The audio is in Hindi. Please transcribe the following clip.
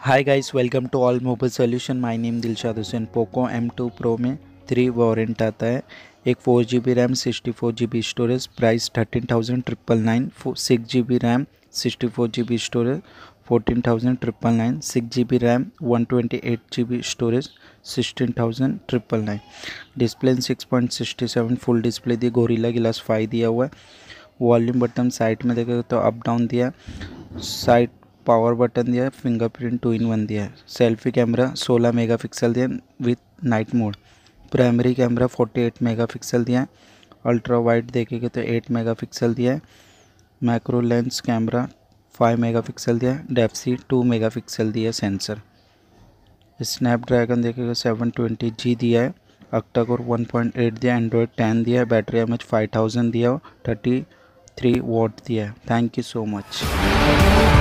hi guys welcome to all mobile solution my name Dilshad Hussain Poco M2 pro में थ्री वारंट आता है एक four G B RAM sixty four G B storage price thirteen thousand triple nine six G B RAM sixty four G B storage fourteen thousand triple nine six G B RAM one twenty eight G B storage sixteen thousand triple nine display six point sixty seven full display the गोरीला गिलास फाइव दिया हुआ है वॉल्यूम बटन साइड में देखेगा तो अप डाउन दिया साइड पावर बटन दिया है फिंगरप्रिंट टू इन वन दिया है सेल्फी कैमरा 16 मेगापिक्सल दिया with night mode primary camera 48 megapixel दिया है अल्ट्रा वाइड देखेंगे तो 8 मेगापिक्सल दिया है मैक्रो लेंस कैमरा 5 मेगापिक्सल दिया है डेप्सी 2 मेगापिक्सल दिया है सेंसर स्नैपड्रैगन देखेगा सेवन ट्वेंटी जी दिया है अक्टा वन पॉइंट एट दिया एंड्रॉयड टेन दिया है battery M H five thousand दिया और थर्टी थ्री वॉट दिया है थैंक यू सो मच